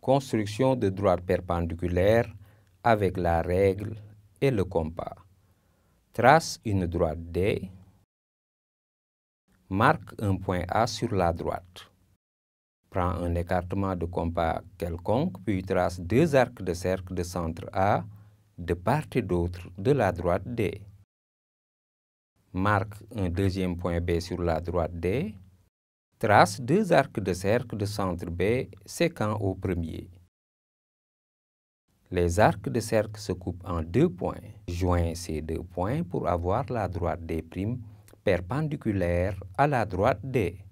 construction de droite perpendiculaire avec la règle et le compas. Trace une droite D. Marque un point A sur la droite. Prends un écartement de compas quelconque, puis trace deux arcs de cercle de centre A de part et d'autre de la droite D. Marque un deuxième point B sur la droite D trace deux arcs de cercle de centre B séquents au premier. Les arcs de cercle se coupent en deux points. Joins ces deux points pour avoir la droite D' perpendiculaire à la droite D.